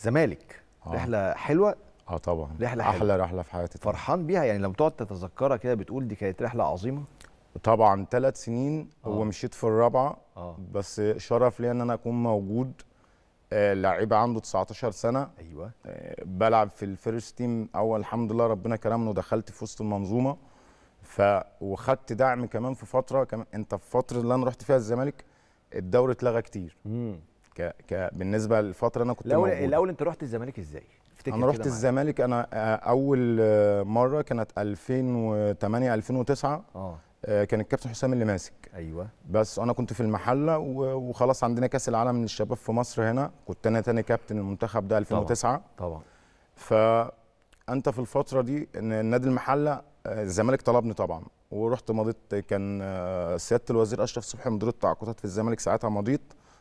الزمالك آه. رحله حلوه اه طبعا رحله حلوة. احلى رحله في حياتي طبعا. فرحان بيها يعني لما تقعد تتذكرها كده بتقول دي كانت رحله عظيمه طبعا ثلاث سنين آه. ومشيت في الرابعه آه. بس شرف ليا ان انا اكون موجود آه لعيب عنده 19 سنه ايوه آه بلعب في الفيرست تيم اول الحمد لله ربنا كرمنا ودخلت في وسط المنظومه ف وخدت دعم كمان في فتره كمان انت في الفتره اللي انا رحت فيها الزمالك الدوري اتلغى كتير مم. ك... ك... بالنسبه للفتره انا كنت الاول موجود. الاول انت رحت الزمالك ازاي؟ انا رحت الزمالك انا آه، اول آه، مره كانت 2008 2009 آه. اه كان الكابتن حسام اللي ماسك ايوه بس انا كنت في المحله وخلاص عندنا كاس العالم للشباب في مصر هنا كنت انا تاني كابتن المنتخب ده 2009 طبعا, طبعا. فانت في الفتره دي نادي المحله الزمالك طلبني طبعا ورحت مضيت كان سياده الوزير اشرف صبحي مدير التعاقدات في الزمالك ساعتها مضيت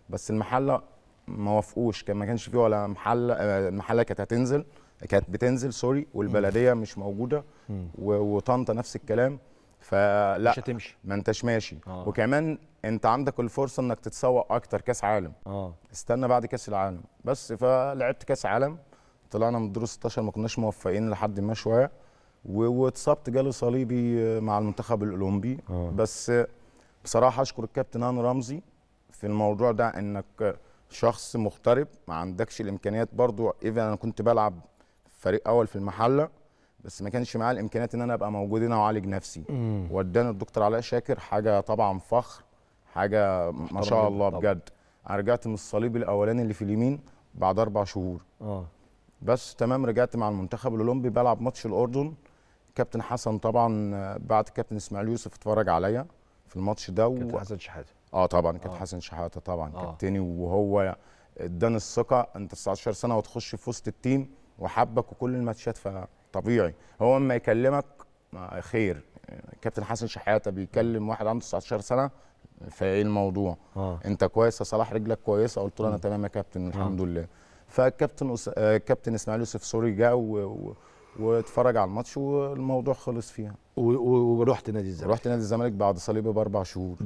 بس المحله ما وافقوش كان ما كانش فيه ولا محل آه، المحله كانت هتنزل كانت بتنزل سوري والبلديه مش موجوده وطنطا نفس الكلام فلا مش هتمشي ما انتش ماشي آه. وكمان انت عندك الفرصه انك تتسوق اكتر كاس عالم اه استنى بعد كاس العالم بس فلعبت كاس عالم طلعنا من الدور 16 ما كناش موفقين لحد ما شويه واتصبت جالي صليبي مع المنتخب الاولمبي آه. بس بصراحه اشكر الكابتن هاني رمزي في الموضوع ده انك شخص مغترب ما عندكش الامكانيات برضو ايفن انا كنت بلعب فريق اول في المحله بس ما كانش معايا الامكانيات ان انا ابقى موجود هنا واعالج نفسي وداني الدكتور علاء شاكر حاجه طبعا فخر حاجه ما شاء الله بجد انا رجعت من الصليب الاولاني اللي في اليمين بعد اربع شهور اه بس تمام رجعت مع المنتخب الاولمبي بلعب ماتش الاردن كابتن حسن طبعا بعد كابتن اسماعيل يوسف اتفرج عليا في الماتش ده كابتن حسن شحاته اه طبعا كابتن آه. حسن شحاته طبعا آه. كابتني وهو اداني الثقه انت 19 سنه وتخش في وسط التيم وحبك وكل الماتشات فطبيعي هو اما يكلمك خير كابتن حسن شحاته بيكلم واحد عنده 19 سنه فايه الموضوع؟ آه. انت كويس يا صلاح رجلك كويسه قلت له انا آه. تمام يا كابتن آه. الحمد لله فكابتن أس... آه، كابتن اسماعيل يوسف سوري جاء و... و... واتفرج على الماتش والموضوع خلص فيها و... ورحت نادي الزمالك رحت نادي الزمالك بعد صليبي باربع شهور